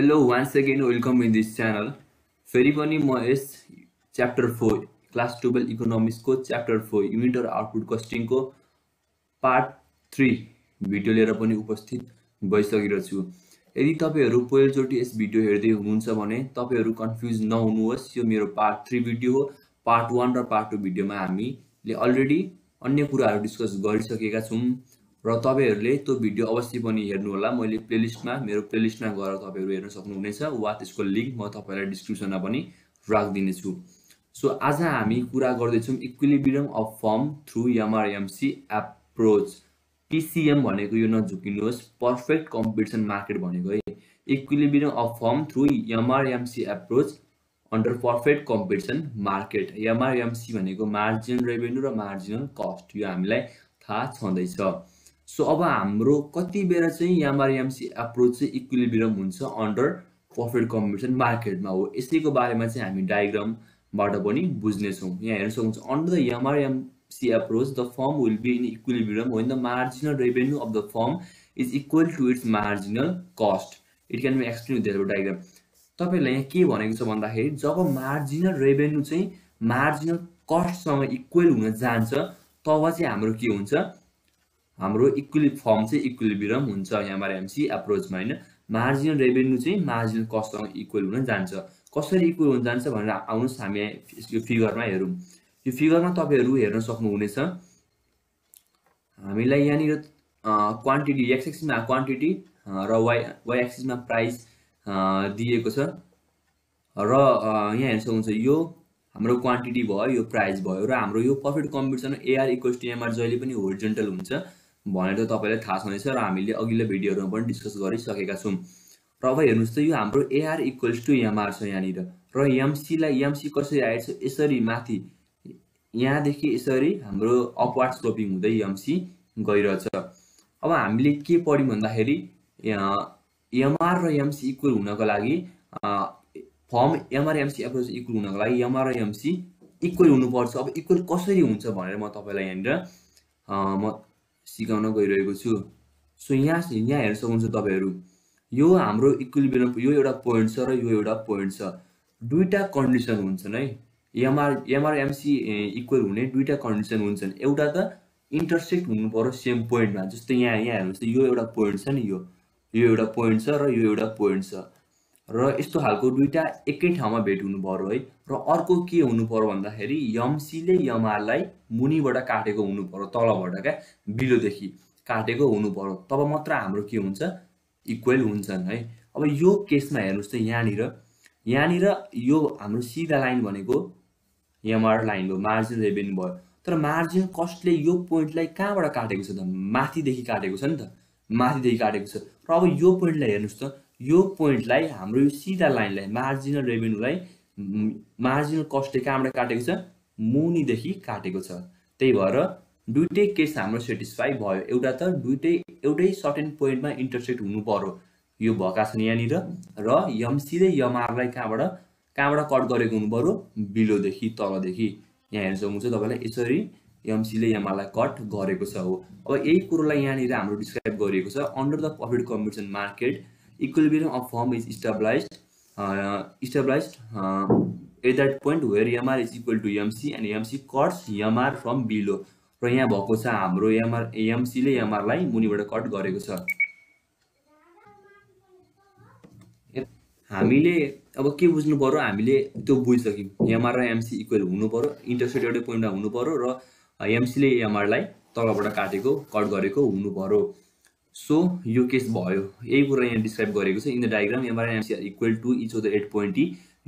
Hello one second welcome in this channel फेरि पनि म यस च्याप्टर फोर क्लास टुवेल्भ इकोनोमिक्सको च्याप्टर फोर युनिट र आउटपुट कस्टिङको पार्ट थ्री भिडियो लिएर पनि उपस्थित भइसकेको छु यदि तपाईँहरू पहिलोचोटि यस भिडियो हेर्दै हुनुहुन्छ भने तपाईँहरू कन्फ्युज नहुनुहोस् यो मेरो पार्ट थ्री भिडियो हो पार्ट वान र पार्ट टू भिडियोमा हामीले अलरेडी अन्य कुराहरू डिस्कस गरिसकेका छौँ र तपाईँहरूले त्यो भिडियो अवश्य पनि हेर्नुहोला मैले प्लेलिस्टमा मेरो प्लेलिस्टमा गएर तपाईँहरू हेर्न सक्नुहुनेछ वा त्यसको लिङ्क म तपाईँलाई डिस्क्रिप्सनमा पनि राखिदिनेछु सो आज हामी कुरा गर्दैछौँ equilibrium of firm through MRMC approach PCM भनेको यो नझुकिनुहोस् पर्फेक्ट कम्पिटिसन मार्केट भनेको है equilibrium of firm through MRMC approach under perfect competition market MRMC भनेको मार्जिन रेभेन्यू र मार्जिनल कस्ट यो हामीलाई थाहा छँदैछ सो अब हाम्रो कति बेर चाहिँ एमआरएमसी एप्रोच चाहिँ इक्विलिबियम हुन्छ अन्डर प्रफिट कम्पिटिसन मार्केटमा हो यसैको बारेमा चाहिँ हामी डायग्रामबाट पनि बुझ्नेछौँ यहाँ हेर्न सक्नुहुन्छ under the MRMC approach the firm will be in equilibrium when the marginal revenue of the firm is equal to its marginal cost it can be explain with diagram तपाईँहरूलाई यहाँ के भनेको छ भन्दाखेरि जब मार्जिनल रेभेन्यू चाहिँ marginal कस्टसँग equal हुन जान्छ तब चाहिँ हाम्रो के हुन्छ हाम्रो इक्वली फर्म चाहिँ बिरम हुन्छ यहाँबाट एमसी एप्रोचमा होइन मार्जिनल रेभेन्यू चाहिँ मार्जिनल कस्टसँग इक्वल हुन जान्छ कसरी इक्वल हुन जान्छ भनेर आउनुहोस् हामी यो फिगरमा हेरौँ यो फिगरमा तपाईँहरू हेर्न सक्नुहुनेछ हामीलाई यहाँनिर क्वान्टिटी एक्सिसमा क्वान्टिटी र वाइ वाइ एक्सिसमा प्राइस दिएको छ र यहाँ हेर्न सक्नुहुन्छ यो हाम्रो क्वान्टिटी भयो यो प्राइस भयो र हाम्रो यो profit competition AR equals to MR जहिले पनि होरिजेन्टल हुन्छ भनेर तपाईँलाई थाहा छँदैछ र हामीले अघिल्लो भिडियोहरूमा पनि डिस्कस गरिसकेका छौँ र अब हेर्नुहोस् त यो हाम्रो एआर इक्वल्स टु एमआर छ यहाँनिर र एमसीलाई एमसी कसरी आएछ यसरी माथि यहाँदेखि यसरी हाम्रो अपवार्ड स्लोपिङ हुँदै एमसी गइरहेछ अब हामीले के पढ्यौँ भन्दाखेरि एमआर र एमसी इक्वल हुनको लागि firm MR MC approach equal हुनको लागि एमआर र एमसी इक्वल हुनुपर्छ अब इक्वल कसरी हुन्छ भनेर म तपाईँलाई यहाँनिर म सिकाउन गइरहेको छु सो यहाँ यहाँ हेर्न सक्नुहुन्छ तपाईँहरू यो हाम्रो इक्विलिब्रियम यो एउटा पोइन्ट छ र यो एउटा पोइन्ट छ दुईवटा कन्डिसन हुन्छन् है एमआर एमआरएमसी इक्वल हुने दुईवटा कन्डिसन हुन्छन् एउटा त इन्टरसेक्ट हुनु पऱ्यो सेम पोइन्टमा जस्तै यहाँ यहाँ हेर्नुहोस् यो एउटा पोइन्ट छ नि यो यो एउटा पोइन्ट छ र यो एउटा पोइन्ट छ र यस्तो खालको दुइटा एकै ठाउँमा भेट हुनु पऱ्यो है र अर्को के हुनु पऱ्यो भन्दाखेरि यमसीले यमालाई मुनिबाट काटेको हुनु पऱ्यो तलबाट क्या बिलोदेखि काटेको हुनु पऱ्यो तब मात्र हाम्रो के हुन्छ इक्वेल हुन्छन् है अब यो केसमा हेर्नुहोस् त यहाँनिर यहाँनिर यो हाम्रो सिधा लाइन भनेको यमआर लाइन हो मार्जिन रेभेन्यू भयो तर मार्जिन कस्टले यो पोइन्टलाई कहाँबाट काटेको छ त माथिदेखि काटेको छ नि त माथिदेखि काटेको छ र अब यो पोइन्टलाई हेर्नुहोस् त यो पोइन्टलाई हाम्रो यो सिधा लाइनलाई मार्जिनल रेभेन्यूलाई मार्जिनल कस्टले कहाँबाट काटेको छ मुनिदेखि काटेको छ त्यही भएर दुइटै केस हाम्रो सेटिस्फाई भयो एउटा त दुइटै एउटै सर्टेन पोइन्टमा इन्टरसेक्ट हुनु पर्यो यो भएका छन् यहाँनिर र यम सिधै यमआरलाई कहाँबाट कहाँबाट कट गरेको हुनु पऱ्यो बिलोदेखि तलदेखि यहाँ हेर्न सक्नुहुन्छ तपाईँलाई यसरी एमसीले यमआरलाई कट गरेको छ हो अब यही कुरोलाई यहाँनिर हाम्रो डिस्क्राइब गरिएको छ under the profit competition market equilibrium of form is established uh, established uh, at that point where MR is equal to MC and MC cuts MR from below र यहाँ भएको छ हाम्रो एमआर एएमसीले एमआरलाई मुनिबाट कट गरेको छ हामीले अब के बुझ्नु पऱ्यो हामीले त्यो बुझिसक्यौँ एमआर र एमसी इक्वल हुनु पऱ्यो इन्टरसेट एउटै पोइन्टमा हुनु पऱ्यो र एमसीले एमआरलाई तलबाट काटेको कट गरेको हुनु पऱ्यो सो यो केस भयो यही कुरा यहाँ डिस्क्राइब गरेको छ in the diagram MRI MC equal to each the at point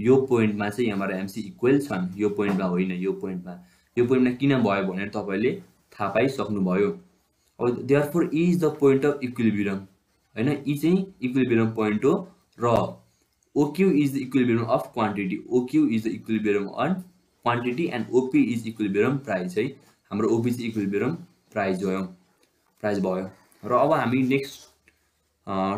यो पोइन्टमा चाहिँ एमआरआई एमसी इक्वल छन् यो पोइन्टमा होइन यो पोइन्टमा यो पोइन्टमा किन भयो भनेर तपाईँले थाहा पाइसक्नुभयो अब therefore is the point of equilibrium होइन यी e चाहिँ इक्विलिब्रियम पोइन्ट हो र OQ is the equilibrium of quantity OQ is the equilibrium on quantity and OP is equilibrium price है हाम्रो ओपी चाहिँ इक्विलिब्रियम प्राइज भयो प्राइज भयो र अब हामी नेक्स्ट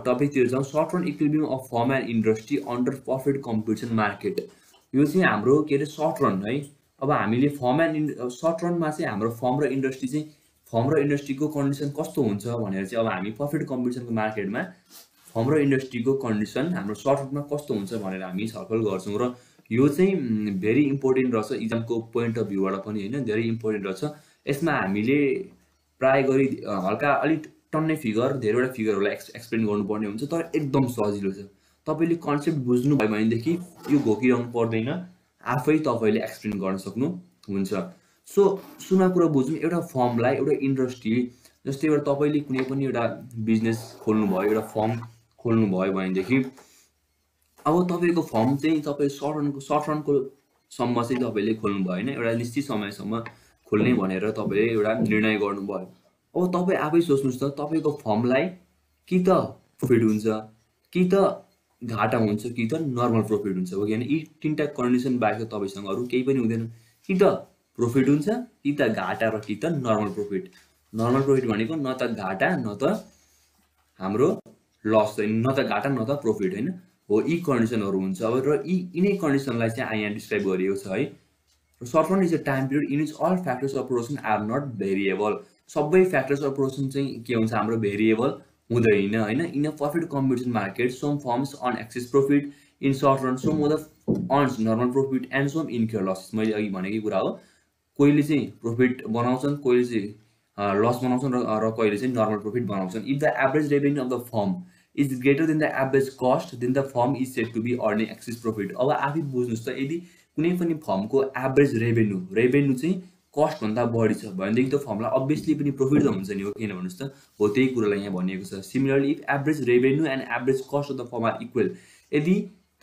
टपिकतिर जाउँ short run equilibrium of firm and industry under profit competition market यो चाहिँ हाम्रो के अरे सर्ट रन है अब हामीले फर्म एन्ड इन्ड सर्ट रनमा चाहिँ हाम्रो फर्म र इन्डस्ट्री चाहिँ फर्म र इन्डस्ट्रीको कन्डिसन कस्तो हुन्छ भनेर चाहिँ अब हामी प्रफिट कम्पिटिसनको मार्केटमा फर्म र इन्डस्ट्रीको कन्डिसन हाम्रो सर्ट रनमा कस्तो हुन्छ भनेर हामी छलफल गर्छौँ र यो चाहिँ भेरी इम्पोर्टेन्ट रहेछ इक्जामको पोइन्ट अफ भ्यूबाट पनि होइन धेरै इम्पोर्टेन्ट रहेछ यसमा हामीले प्राय गरी हल्का अलिक टन्नै फिगर धेरैवटा फिगरहरूलाई एक्स एक्सप्लेन गर्नुपर्ने हुन्छ तर एकदम सजिलो छ तपाईँले कन्सेप्ट बुझ्नुभयो भनेदेखि यो घोकिरहनु पर्दैन आफै तपाईँले एक्सप्लेन गर्न सक्नुहुन्छ सो सुना कुरा बुझौँ एउटा फर्मलाई एउटा इन्डस्ट्री जस्तै एउटा तपाईँले कुनै पनि एउटा बिजनेस खोल्नुभयो एउटा फर्म खोल्नुभयो भनेदेखि अब तपाईँको फर्म चाहिँ तपाईँ सर्ट रनको सर्ट रनको सम्म चाहिँ तपाईँले भयो होइन एउटा निश्चित समयसम्म खोल्ने भनेर तपाईँले एउटा निर्णय गर्नुभयो अब तपाईँ आफै सोच्नुहोस् त तपाईँको फर्मलाई कि त प्रफिट हुन्छ कि त घाटा हुन्छ कि त नर्मल प्रफिट हुन्छ हो किनभने यी तिनवटा कन्डिसन बाहेक तपाईँसँग अरू केही पनि हुँदैन कि त प्रफिट हुन्छ कि त घाटा र कि त नर्मल प्रफिट नर्मल प्रफिट भनेको न त घाटा न त हाम्रो लस न त घाटा न त प्रफिट होइन हो यी कन्डिसनहरू हुन्छ अब र यी यिनै कन्डिसनलाई चाहिँ यहाँ डिस्क्राइब गरिएको छ है short is a time period in is all factors of production are not variable सबै फ्याक्टर्स अफ प्रोडक्सन चाहिँ के हुन्छ हाम्रो भेरिएबल हुँदैन होइन in a perfect competition market some firms on excess profit in short run some other earns normal profit and some incur losses मैले अघि भनेकै कुरा हो कोहीले चाहिँ प्रफिट बनाउँछन् कोहीले चाहिँ लस बनाउँछन् र कहिले चाहिँ नर्मल प्रफिट बनाउँछन् if the average revenue of the firm is greater than the average cost then the firm is set to be earning excess profit अब आफै बुझ्नुहोस् त यदि कुनै पनि फर्मको एभरेज रेभेन्यू रेभेन्यू चाहिँ कस्टभन्दा बढी छ भनेदेखि त्यो फर्मुला अभियसली पनि प्रफिट त हुन्छ नि हो किन भन्नुहोस् त हो त्यही कुरालाई यहाँ भनिएको छ similarly if average revenue and average cost of the firm are equal यदि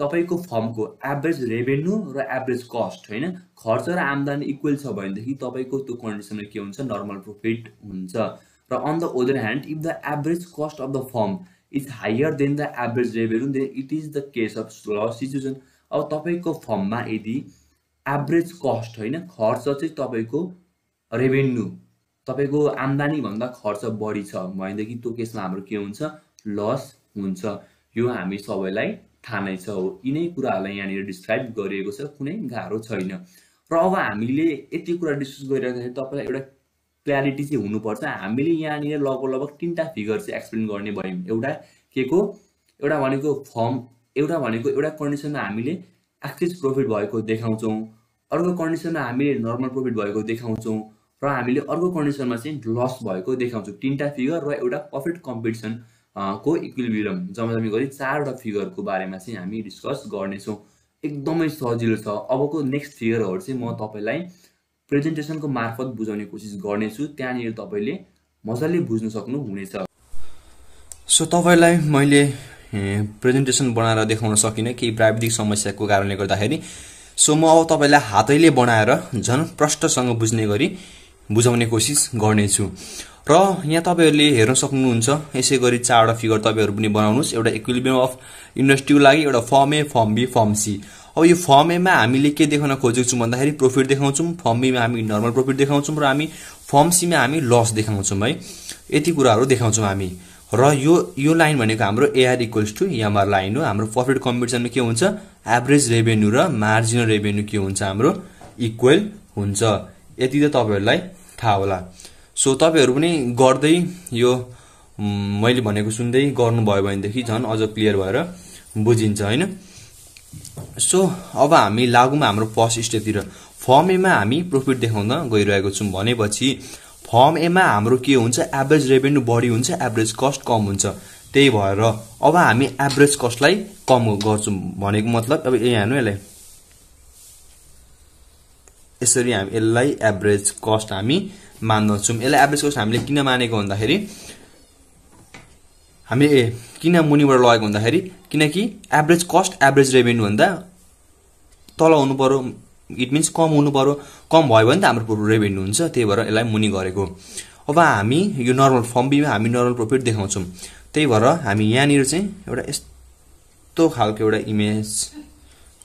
तपाईँको फर्मको एभरेज रेभेन्यू र एभरेज कस्ट होइन खर्च र आम्दानी इक्वल छ भनेदेखि तपाईँको त्यो कन्डिसनमा के हुन्छ नर्मल प्रफिट हुन्छ र on the other hand if the average cost of the firm is higher than the average revenue then it is the case of situation अब तपाईँको फर्ममा यदि एभरेज कस्ट होइन खर्च चाहिँ तपाईँको रेभेन्यू तपाईँको आम्दानीभन्दा खर्च बढी छ भनेदेखि त्यो केसमा हाम्रो के हुन्छ लस हुन्छ यो हामी सबैलाई थाहा नै छ हो यिनै कुराहरूलाई यहाँनिर डिस्क्राइब गरिएको छ कुनै गाह्रो छैन र अब हामीले यति कुरा डिस्कस गरिराख्दाखेरि तपाईँलाई एउटा क्ल्यारिटी चाहिँ हुनुपर्छ हामीले यहाँनिर लगभग लगभग तिनवटा फिगर चाहिँ एक्सप्लेन गर्ने भयौँ एउटा के को एउटा भनेको फर्म एउटा भनेको एउटा कन्डिसनमा हामीले एक्सिस प्रफिट भएको देखाउँछौँ अर्को कन्डिसनमा हामीले नर्मल प्रफिट भएको देखाउँछौँ र हामीले अर्को कन्डिसनमा चाहिँ लस भएको देखाउँछौँ तिनवटा फिगर र एउटा प्रफिट कम्पिटिसन को इक्विलिब्रियम जम्मी गरी चारवटा फिगरको बारेमा चाहिँ हामी डिस्कस गर्नेछौँ एकदमै सजिलो छ अबको नेक्स्ट फिगरहरू चाहिँ म तपाईँलाई प्रेजेन्टेसनको मार्फत बुझाउने कोसिस गर्नेछु त्यहाँनिर तपाईँले मजाले बुझ्न सक्नुहुनेछ सो तपाईँलाई मैले प्रेजेन्टेसन बनाएर देखाउन सकिनँ केही प्राविधिक समस्याको कारणले गर्दाखेरि सो म अब तपाईँलाई हातैले बनाएर झन् प्रष्टसँग बुझ्ने गरी बुझाउने कोसिस गर्नेछु र यहाँ तपाईँहरूले हेर्न सक्नुहुन्छ यसै गरी चारवटा फिगर तपाईँहरू पनि बनाउनुहोस् एउटा इक्विलिबियम अफ इन्डस्ट्रीको लागि एउटा firm A firm B firm C अब यो फर्म एमा हामीले के देखाउन खोजेको छौँ भन्दाखेरि प्रफिट देखाउँछौँ फर्म बीमा हामी नर्मल प्रफिट देखाउँछौँ र हामी फर्म सीमा हामी लस देखाउँछौँ है यति कुराहरू देखाउँछौँ हामी र यो यो लाइन भनेको हाम्रो AR equals to MR line हो हाम्रो प्रफिट कम्पिटिसनमा के हुन्छ एभरेज रेभेन्यू र मार्जिनल रेभेन्यू के हुन्छ हाम्रो इक्वल हुन्छ यति त तपाईँहरूलाई थाहा होला सो तपाईँहरू पनि गर्दै यो मैले भनेको सुन्दै गर्नुभयो भनेदेखि झन् अझ क्लियर भएर बुझिन्छ होइन सो अब हामी लागौँ हाम्रो फर्स्ट स्टेपतिर फर्मेमा हामी प्रफिट देखाउन गइरहेको छौँ भनेपछि फर्म एमा हाम्रो के हुन्छ एभरेज रेभेन्यू बढी हुन्छ एभरेज कस्ट कम हुन्छ त्यही भएर अब हामी एभरेज कस्टलाई कम गर्छौँ भनेको मतलब अब यहाँ हेर्नु यसलाई यसरी हामी यसलाई एभरेज कस्ट हामी मान्दछौँ यसलाई एभरेज कस्ट हामीले किन मानेको भन्दाखेरि हामी ए किन मुनिबाट लगेको भन्दाखेरि किनकि एभरेज कस्ट एभरेज रेभेन्यू भन्दा तल हुनु पऱ्यो इट मिन्स कम हुनु पऱ्यो कम भयो भने त हाम्रो रेभेन्यू हुन्छ त्यही भएर यसलाई मुनि गरेको अब हामी यो नर्मल फर्म बीमा हामी नर्मल प्रफिट देखाउँछौँ त्यही भएर हामी यहाँनिर चाहिँ एउटा यस्तो खालको एउटा इमेज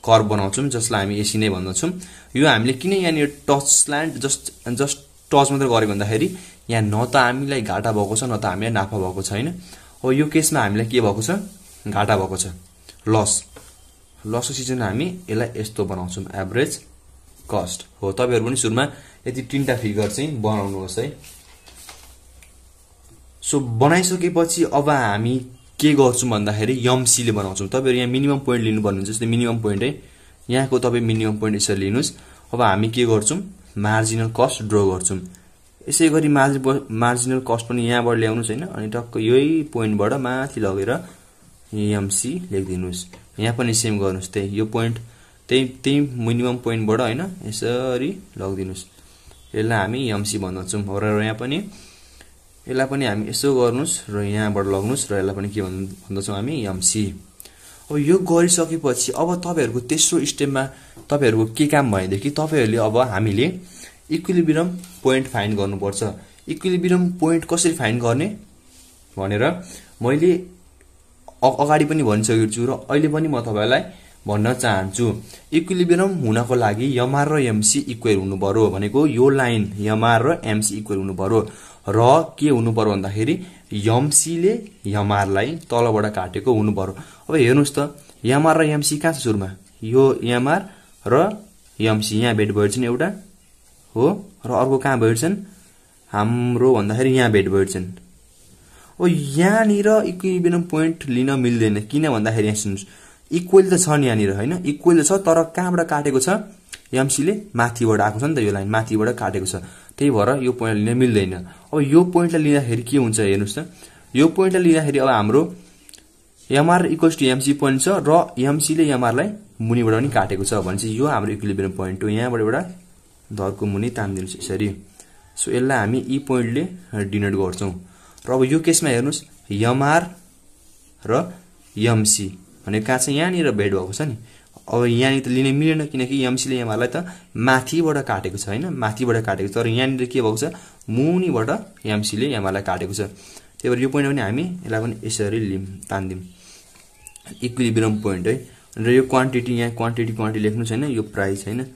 कर बनाउँछौँ जसलाई हामी एसी नै भन्दछौँ यो हामीले किन यहाँनिर टचल्यान्ड जस्ट जस्ट टच मात्र गऱ्यो भन्दाखेरि यहाँ न त हामीलाई घाटा भएको छ न त हामीलाई नाफा भएको छ होइन अब यो केसमा हामीलाई के भएको छ घाटा भएको छ लस लसको सिजन हामी यसलाई यस्तो बनाउँछौँ एभरेज कस्ट हो तपाईँहरू पनि सुरुमा यति तिनवटा फिगर चाहिँ बनाउनुहोस् है सो बनाइसकेपछि अब हामी के गर्छौँ भन्दाखेरि यमसीले बनाउँछौँ तपाईँहरू यहाँ मिनिमम पोइन्ट लिनु भन्नुहुन्छ जस्तै मिनिमम पोइन्ट है यहाँको तपाईँ मिनिमम पोइन्ट यसरी लिनुहोस् अब हामी के गर्छौँ मार्जिनल कस्ट ड्र गर्छौँ यसै गरी मार्जि मार्जिनल कस्ट पनि यहाँबाट ल्याउनुहोस् होइन अनि टक्क यही पोइन्टबाट माथि लगेर यमसी लेखिदिनुहोस् यहाँ पनि सेम गर्नुहोस् त्यही यो पोइन्ट त्यही त्यही मिनिमम पोइन्टबाट होइन यसरी लगिदिनुहोस् यसलाई हामी एमसी भन्दछौँ र यहाँ पनि यसलाई पनि हामी यसो गर्नुहोस् र यहाँबाट लग्नुहोस् र यसलाई पनि के भन्दछौँ हामी एमसी अब यो गरिसकेपछि अब तपाईँहरूको तेस्रो स्टेपमा तपाईँहरूको के काम भएदेखि तपाईँहरूले अब हामीले इक्विलिब्रियम पोइन्ट फाइन गर्नुपर्छ इक्विलिब्रियम पोइन्ट कसरी फाइन गर्ने भनेर मैले अगाडि पनि भनिसकेको छु र अहिले पनि म तपाईँलाई भन्न चाहन्छु इक्विलिबियम हुनको लागि यमआर र एमसी इक्वेल हुनु पर्यो भनेको यो लाइन यमआर र एमसी इक्वेल हुनु पर्यो र के हुनु पर्यो भन्दाखेरि यमसीले यमआरलाई तलबाट काटेको हुनु पर्यो अब हेर्नुहोस् त यमआर र एमसी कहाँ छ सुरुमा यो यमआर र एमसी यहाँ भेट भएछन् एउटा हो र अर्को कहाँ भेट्छन् हाम्रो भन्दाखेरि यहाँ भेट भएछन् हो यहाँनिर इक्विलिबियम पोइन्ट लिन मिल्दैन किन भन्दाखेरि यहाँ सुन्नुहोस् इक्वेल त छ नि यहाँनिर होइन इक्वेल छ तर कहाँबाट काटेको छ एमसीले माथिबाट आएको छ नि त यो लाइन माथिबाट काटेको छ त्यही भएर यो पोइन्ट लिन मिल्दैन अब यो पोइन्टलाई लिँदाखेरि के हुन्छ हेर्नुहोस् त यो पोइन्टलाई लिँदाखेरि अब हाम्रो MR equals to MC point छ र एमसीले एमआरलाई मुनिबाट पनि काटेको छ भने चाहिँ यो हाम्रो इक्विलिब्रियम पोइन्ट हो यहाँबाट एउटा धरको मुनि तानिदिनुहोस् यसरी सो यसलाई हामी यी पोइन्टले डिनोट गर्छौँ र अब यो केसमा हेर्नुहोस् एमआर र एमसी भनेको कहाँ चाहिँ यहाँनिर भेट भएको छ नि अब यहाँनिर त लिने मिलेन किनकि एमसीले एमआरलाई त माथिबाट काटेको छ होइन माथिबाट काटेको छ तर यहाँनिर के भएको छ मुनिबाट एमसीले एमआरलाई काटेको छ त्यही भएर यो पोइन्ट पनि हामी यसलाई पनि यसरी लिम तान्दिम इक्विलिब्रम पोइन्ट है र यो क्वान्टिटी यहाँ क्वान्टिटी क्वान्टिटी लेख्नुहोस् होइन यो प्राइस होइन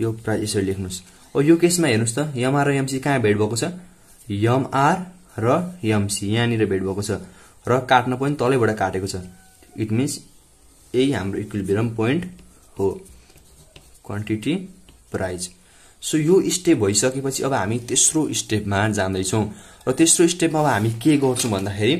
यो प्राइस यसरी लेख्नुहोस् अब यो केसमा हेर्नुहोस् त यमआर र एमसी कहाँ भेट भएको छ यमआर र एमसी यहाँनिर भेट भएको छ र काट्न पनि तलैबाट काटेको छ इट मिन्स यही हाम्रो इक्विलिब्रियम पोइन्ट हो क्वान्टिटी प्राइज सो यो स्टेप भइसकेपछि अब हामी तेस्रो स्टेपमा जाँदैछौँ र तेस्रो स्टेपमा अब हामी के गर्छौँ भन्दाखेरि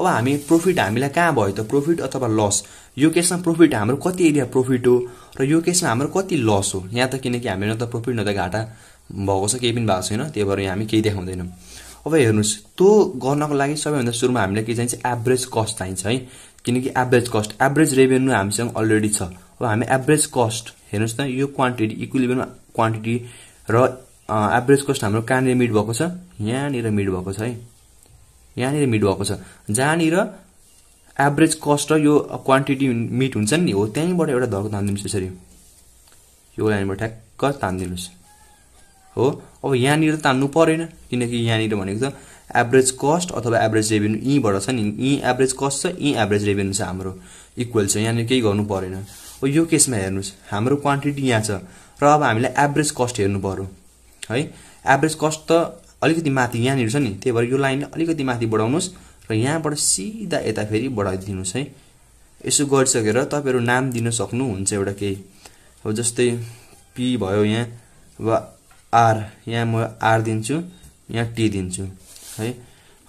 अब हामी प्रफिट हामीलाई कहाँ भयो त प्रफिट अथवा लस यो केसमा प्रफिट हाम्रो कति एरिया प्रफिट हो र यो केसमा हाम्रो कति लस हो यहाँ त किनकि हामी न त प्रफिट न त घाटा भएको छ केही पनि भएको छैन त्यही भएर यहाँ हामी केही देखाउँदैनौँ अब हेर्नुहोस् त्यो गर्नको लागि सबैभन्दा सुरुमा हामीलाई के चाहिन्छ एभरेज कस्ट चाहिन्छ है किनकि एभरेज कस्ट एभरेज रेभेन्यू हामीसँग अलरेडी छ अब हामी एभरेज कस्ट हेर्नुहोस् न यो क्वान्टिटी इक्विलिभियन क्वान्टिटी र एभरेज कस्ट हाम्रो कहाँनिर मिट भएको छ यहाँनिर मिट भएको छ है यहाँनिर मिट भएको छ जहाँनिर एभरेज कस्ट र यो क्वान्टिटी मिट हुन्छ नि हो त्यहीँबाट एउटा धर्को तानिदिनुहोस् यसरी यो लाइनबाट ठ्याक्क तानिदिनुहोस् हो अब यहाँनिर तान्नु परेन किनकि यहाँनिर भनेको छ एभरेज कस्ट अथवा एभरेज रेभेन्यू यहीँबाट छ नि यहीँ एभरेज कस्ट छ यहीँ एभरेज रेभेन्यू छ हाम्रो इक्वल छ यहाँनिर केही गर्नु परेन हो यो केसमा हेर्नुहोस् हाम्रो क्वान्टिटी यहाँ छ र अब हामीलाई एभरेज कस्ट हेर्नु पऱ्यो है एभरेज कस्ट त अलिकति माथि यहाँनिर छ नि त्यही भएर यो लाइन अलिकति माथि बढाउनुहोस् र यहाँबाट सिधा यता फेरि बढाइदिनुहोस् है यसो गरिसकेर तपाईँहरू नाम दिन सक्नुहुन्छ एउटा केही अब जस्तै पी भयो यहाँ अब आर यहाँ म आर दिन्छु यहाँ टी दिन्छु है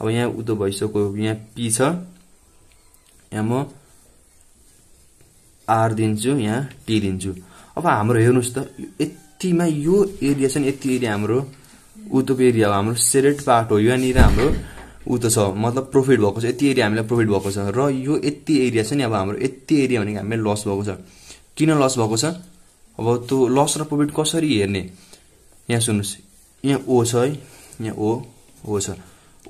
अब यहाँ उतो भइसक्यो यहाँ पी छ यहाँ म आर दिन्छु यहाँ टी दिन्छु अब हाम्रो हेर्नुहोस् त यतिमा यो एरिया छ नि यति एरिया हाम्रो उतोको एरिया हो हाम्रो सेरेट पार्ट हो यहाँनिर हाम्रो उतो छ मतलब प्रफिट भएको छ यति एरिया हामीलाई प्रफिट भएको छ र यो यति एरिया छ नि अब हाम्रो यति एरिया भनेको हामीले लस भएको छ किन लस भएको छ अब त्यो लस र प्रफिट कसरी हेर्ने यहाँ सुन्नुहोस् यहाँ ओ छ है यहाँ ओ ओ छ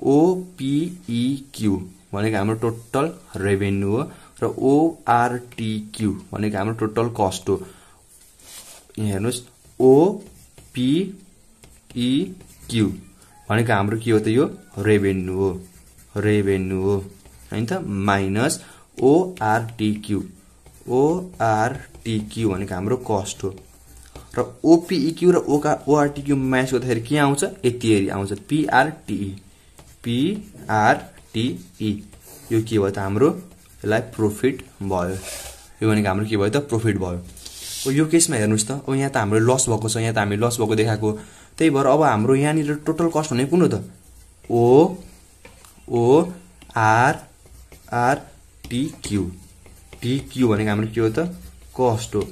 ओपिइक्यू e भनेको हाम्रो टोटल रेभेन्यू हो र ओआरटिक्यू भनेको हाम्रो टोटल कस्ट हो यहाँ हेर्नुहोस् ओपिइक्यू e भनेको हाम्रो के हो त यो रेभेन्यू हो रेभेन्यू हो होइन त माइनस ओआरटिक्यू ओआरटिक्यू भनेको हाम्रो कस्ट हो र ओपिइक्यू e र ओका ओआरटिक्यू म्याच गर्दाखेरि के आउँछ यति आउँछ पिआरटिई पिआरटिई e. यो के भयो त हाम्रो यसलाई प्रोफिट भयो यो भनेको हाम्रो के भयो त प्रोफिट भयो अब यो केसमा हेर्नुहोस् त अब यहाँ त हाम्रो लस भएको छ यहाँ त हामी लस भएको देखाएको त्यही भएर अब हाम्रो यहाँनिर टोटल कस्ट भनेको कुन हो त O O R R T Q भनेको हाम्रो के हो त कस्ट हो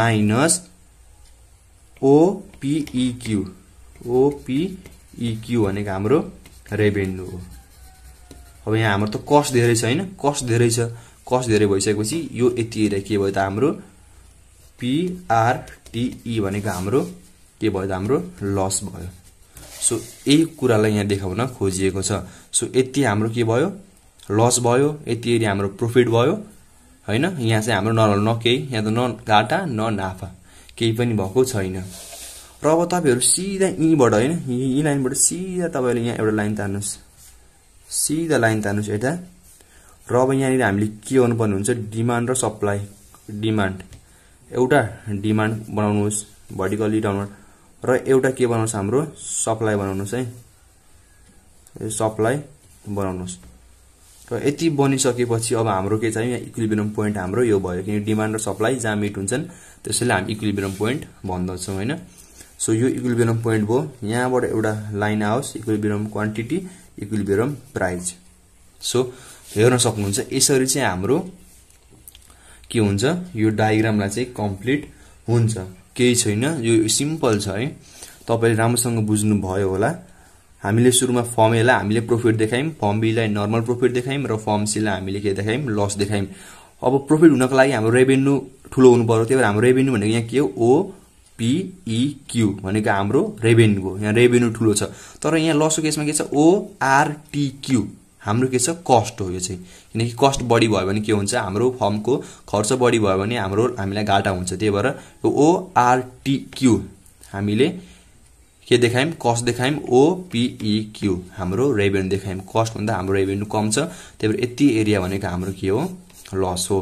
माइनस ओपिइक्यु क्यू भनेको हाम्रो रेभेन्यू हो अब यहाँ हाम्रो त कस्ट धेरै छ होइन कस्ट धेरै छ कस्ट धेरै भइसकेपछि यो यति एरिया के भयो त हाम्रो पिआरटिई e भनेको हाम्रो के भयो त हाम्रो लस भयो सो यही कुरालाई यहाँ देखाउन खोजिएको छ सो यति हाम्रो के भयो लस भयो यति एरिया हाम्रो प्रफिट भयो होइन यहाँ चाहिँ हाम्रो नर्मल न केही यहाँ त न घाटा न नाफा केही पनि भएको छैन र अब तपाईँहरू सिधा यहीँबाट होइन यी लाइनबाट सिधा तपाईँले यहाँ एउटा लाइन तान्नुहोस् सिधा लाइन तान्नुहोस् यता र अब यहाँनिर हामीले के गर्नुपर्ने हुन्छ डिमान्ड र सप्लाई डिमान्ड एउटा डिमान्ड बनाउनुहोस् भर्टिकल्ली डाउनवर्ड र एउटा के बनाउनुहोस् हाम्रो सप्लाई बनाउनुहोस् है सप्लाई बनाउनुहोस् र यति बनिसकेपछि अब हाम्रो के चाहियो यहाँ इक्विलिब्रियम पोइन्ट हाम्रो यो भयो किनकि डिमान्ड र सप्लाई जहाँ मिट हुन्छन् त्यसैले हामी इक्विलिब्रियम पोइन्ट भन्दछौँ होइन सो यो इक्विलिब्रियम पोइन्ट भयो यहाँबाट एउटा लाइन आओस् equilibrium quantity equilibrium price so हेर्न सक्नुहुन्छ यसरी चाहिँ हाम्रो के हुन्छ यो डायग्रामलाई चाहिँ कम्प्लिट हुन्छ केही छैन यो सिम्पल छ है तपाईँले राम्रोसँग बुझ्नुभयो होला हामीले सुरुमा फर्म एलाई हामीले प्रफिट देखायौँ फर्म बीलाई नर्मल प्रफिट देखायौँ र फर्म सीलाई हामीले के देखायौँ लस देखायौँ अब प्रफिट हुनको लागि हाम्रो रेभेन्यू ठुलो हुनु पर्यो त्यही भएर हाम्रो रेभेन्यू भनेको यहाँ के हो ओ पिइक्यू e, भनेको हाम्रो रेभेन्यू हो यहाँ रेभेन्यू ठुलो छ तर यहाँ लसको केसमा के छ ओआरटिक्यू हाम्रो के छ कस्ट हो यो चाहिँ किनकि कस्ट बढी भयो भने के हुन्छ हाम्रो फर्मको खर्च बढी भयो भने हाम्रो हामीलाई घाटा हुन्छ त्यही भएर ओआरटिक्यू हामीले के देखायौँ कस्ट देखायौँ ओपिइक्यू e, हाम्रो रेभेन्यू देखायौँ कस्टभन्दा हाम्रो रेभेन्यू कम छ त्यही भएर यति एरिया भनेको हाम्रो के हो लस हो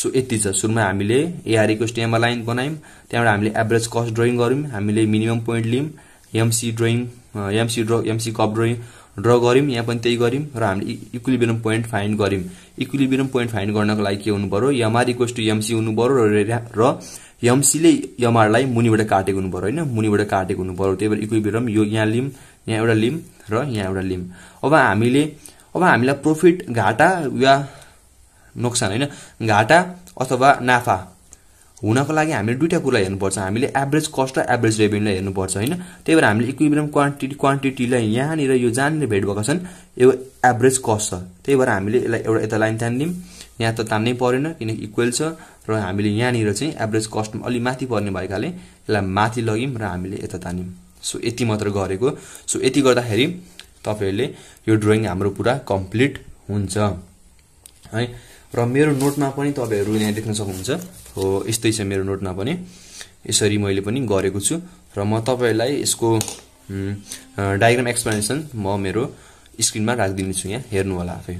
सो यति छ सुरुमा हामीले एआर टु एमआर लाइन बनायौँ त्यहाँबाट हामीले एभरेज कस्ट ड्रइङ गऱ्यौँ हामीले मिनिमम पोइन्ट लियौँ MC drawing MC draw MC cup drawing draw गऱ्यौँ यहाँ पनि त्यही गऱ्यौँ र हामीले इक्विलिबियम पोइन्ट फाइन्ड गऱ्यौँ इक्विलिबियम पोइन्ट फाइन्ड गर्नको लागि के हुनु पऱ्यो एमआर इक्वस टु एमसी हुनु पऱ्यो र एमसीले यमआरलाई मुनिबाट काटेको हुनु पऱ्यो होइन मुनिबाट काटेको हुनु पऱ्यो त्यही भएर इक्विबिरम यो यहाँ लिम यहाँ एउटा लिम र यहाँ एउटा लिम अब हामीले अब हामीलाई प्रफिट घाटा या नोक्सान होइन घाटा अथवा नाफा हुनको लागि हामीले दुइटा कुरा हेर्नुपर्छ हामीले एभरेज कस्ट र एभरेज रेभेन्यूलाई हेर्नुपर्छ होइन त्यही भएर हामीले इक्विलिब्रियम क्वान्टिटी क्वान्टिटीलाई यहाँनिर यो जहाँनिर भेट भएको छन् यो एभरेज कस्ट छ त्यही भएर हामीले यसलाई एउटा यता लाइन तान्दियौँ यहाँ त तान्नै परेन किनकि इक्वेल छ र हामीले यहाँनिर चाहिँ एभरेज कस्ट अलिक माथि पर्ने भएकाले यसलाई माथि लग्यौँ र हामीले यता तान्यौँ सो यति मात्र गरेको सो यति गर्दाखेरि तपाईँहरूले यो ड्रइङ हाम्रो पुरा कम्प्लिट हुन्छ है र मेरो नोटमा पनि तपाईँहरू यहाँ देख्न सक्नुहुन्छ हो यस्तै छ मेरो नोटमा पनि यसरी मैले पनि गरेको छु र म तपाईँहरूलाई यसको डायग्राम एक्सप्लेनेसन म मेरो स्क्रिनमा राखिदिनेछु यहाँ हेर्नु होला आफै